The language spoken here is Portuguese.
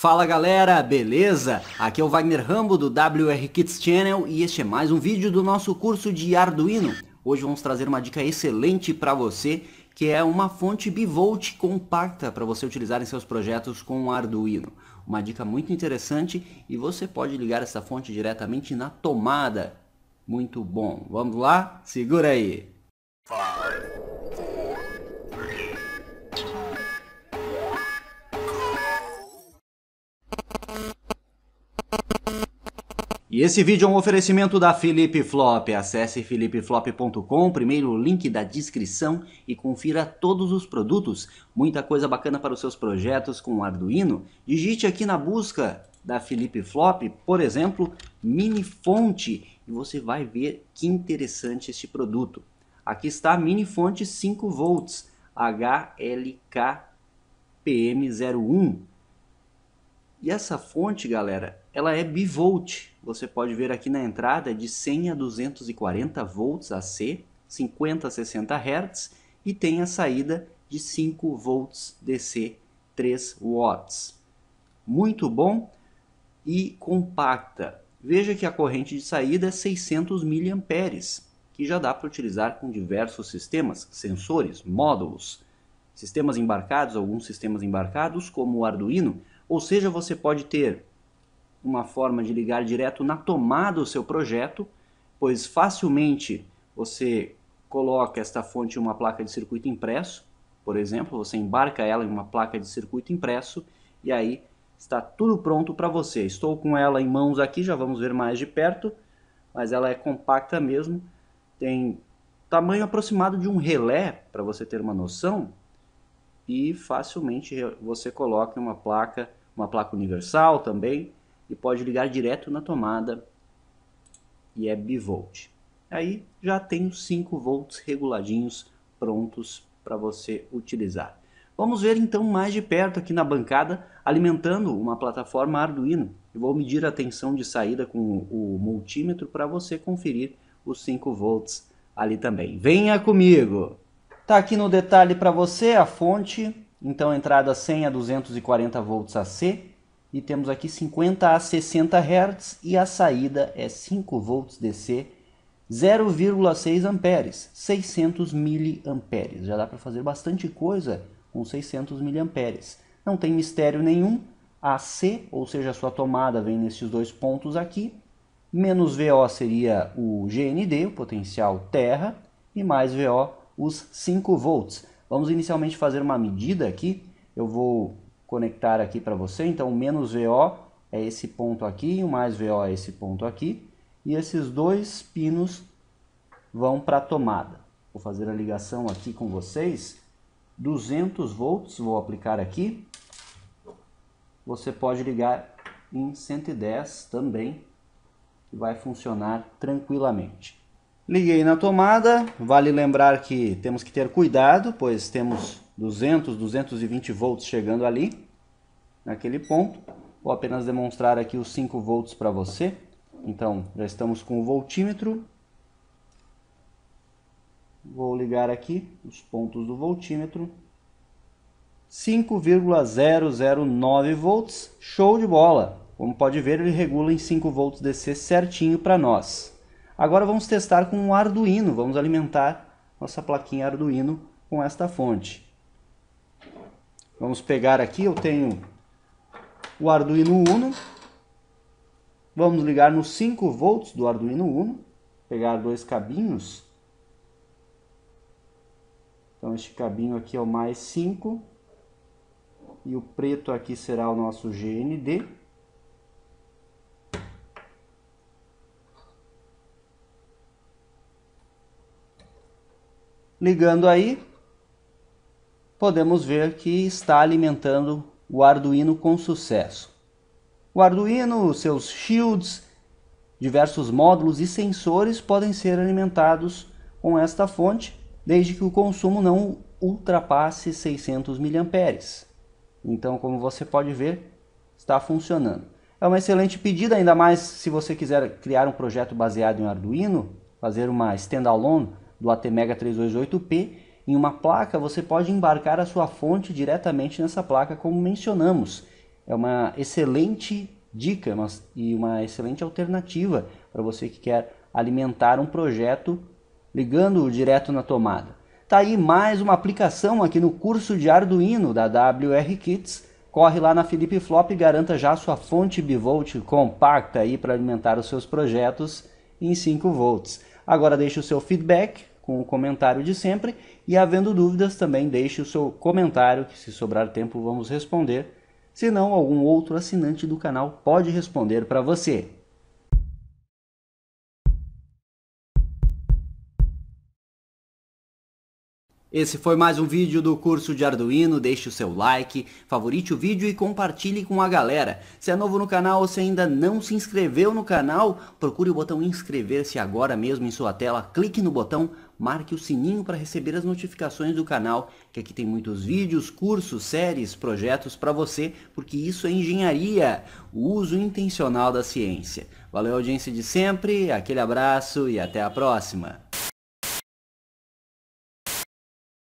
Fala galera, beleza? Aqui é o Wagner Rambo do WR Kids Channel e este é mais um vídeo do nosso curso de Arduino. Hoje vamos trazer uma dica excelente para você, que é uma fonte bivolt compacta para você utilizar em seus projetos com o Arduino. Uma dica muito interessante e você pode ligar essa fonte diretamente na tomada. Muito bom, vamos lá? Segura aí! E esse vídeo é um oferecimento da Felipe Flop. Acesse felipeflop.com, primeiro link da descrição e confira todos os produtos. Muita coisa bacana para os seus projetos com Arduino. Digite aqui na busca da Felipe Flop, por exemplo, mini fonte e você vai ver que interessante este produto. Aqui está a mini fonte 5 volts HLK PM01. E essa fonte, galera, ela é bivolt. Você pode ver aqui na entrada é de 100 a 240 volts AC, 50 a 60 Hz e tem a saída de 5 volts DC, 3 watts. Muito bom e compacta. Veja que a corrente de saída é 600 mA, que já dá para utilizar com diversos sistemas, sensores, módulos, sistemas embarcados, alguns sistemas embarcados como o Arduino, ou seja, você pode ter uma forma de ligar direto na tomada o seu projeto, pois facilmente você coloca esta fonte em uma placa de circuito impresso, por exemplo, você embarca ela em uma placa de circuito impresso e aí está tudo pronto para você. Estou com ela em mãos aqui, já vamos ver mais de perto, mas ela é compacta mesmo, tem tamanho aproximado de um relé, para você ter uma noção, e facilmente você coloca uma placa, uma placa universal também, e pode ligar direto na tomada e é bivolt. Aí já tem 5 volts reguladinhos prontos para você utilizar. Vamos ver então mais de perto aqui na bancada, alimentando uma plataforma Arduino. Eu vou medir a tensão de saída com o multímetro para você conferir os 5 volts ali também. Venha comigo! Tá aqui no detalhe para você a fonte, então entrada 100 a 240 volts AC, e temos aqui 50 a 60 Hz e a saída é 5 volts DC 0,6 amperes, 600 miliamperes. Já dá para fazer bastante coisa com 600 miliamperes. Não tem mistério nenhum. AC, ou seja, a sua tomada vem nesses dois pontos aqui. Menos VO seria o GND, o potencial terra, e mais VO os 5 volts. Vamos inicialmente fazer uma medida aqui. Eu vou conectar aqui para você. Então, menos VO é esse ponto aqui, o mais VO é esse ponto aqui. E esses dois pinos vão para a tomada. Vou fazer a ligação aqui com vocês. 200 volts, vou aplicar aqui. Você pode ligar em 110 também, que vai funcionar tranquilamente. Liguei na tomada, vale lembrar que temos que ter cuidado, pois temos 200, 220 volts chegando ali, naquele ponto. Vou apenas demonstrar aqui os 5 volts para você. Então, já estamos com o voltímetro. Vou ligar aqui os pontos do voltímetro. 5,009 volts, show de bola! Como pode ver, ele regula em 5 volts DC certinho para nós. Agora vamos testar com um Arduino, vamos alimentar nossa plaquinha Arduino com esta fonte. Vamos pegar aqui, eu tenho o Arduino Uno. Vamos ligar nos 5 volts do Arduino Uno. Pegar dois cabinhos. Então este cabinho aqui é o mais 5. E o preto aqui será o nosso GND. Ligando aí, podemos ver que está alimentando o Arduino com sucesso. O Arduino, seus shields, diversos módulos e sensores podem ser alimentados com esta fonte, desde que o consumo não ultrapasse 600 mAh. Então, como você pode ver, está funcionando. É uma excelente pedida, ainda mais se você quiser criar um projeto baseado em Arduino, fazer uma standalone do ATmega 328P em uma placa, você pode embarcar a sua fonte diretamente nessa placa, como mencionamos. É uma excelente dica mas, e uma excelente alternativa para você que quer alimentar um projeto ligando direto na tomada. Tá aí mais uma aplicação aqui no curso de Arduino da WR Kits. Corre lá na Felipe Flop e garanta já sua fonte bivolt compacta aí para alimentar os seus projetos em 5 volts. Agora deixe o seu feedback com o comentário de sempre. E havendo dúvidas, também deixe o seu comentário, que se sobrar tempo vamos responder. Se não, algum outro assinante do canal pode responder para você. Esse foi mais um vídeo do curso de Arduino, deixe o seu like, favorite o vídeo e compartilhe com a galera. Se é novo no canal ou se ainda não se inscreveu no canal, procure o botão inscrever-se agora mesmo em sua tela, clique no botão, marque o sininho para receber as notificações do canal, que aqui tem muitos vídeos, cursos, séries, projetos para você, porque isso é engenharia, o uso intencional da ciência. Valeu audiência de sempre, aquele abraço e até a próxima!